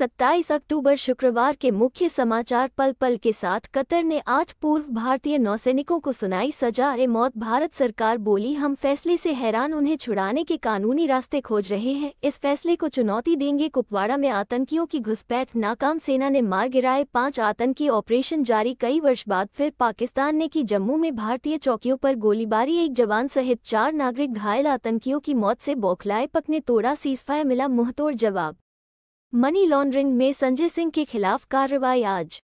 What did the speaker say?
27 अक्टूबर शुक्रवार के मुख्य समाचार पल पल के साथ कतर ने आठ पूर्व भारतीय नौसैनिकों को सुनाई सजा ए मौत भारत सरकार बोली हम फैसले से हैरान उन्हें छुड़ाने के कानूनी रास्ते खोज रहे हैं इस फैसले को चुनौती देंगे कुपवाड़ा में आतंकियों की घुसपैठ नाकाम सेना ने मार गिराए पांच आतंकी ऑपरेशन जारी कई वर्ष बाद फिर पाकिस्तान ने की जम्मू में भारतीय चौकियों पर गोलीबारी एक जवान सहित चार नागरिक घायल आतंकियों की मौत से बौखलाए पकने तोड़ा सीजफाया मिला मुंहतोड़ जवाब मनी लॉन्ड्रिंग में संजय सिंह के खिलाफ कार्रवाई आज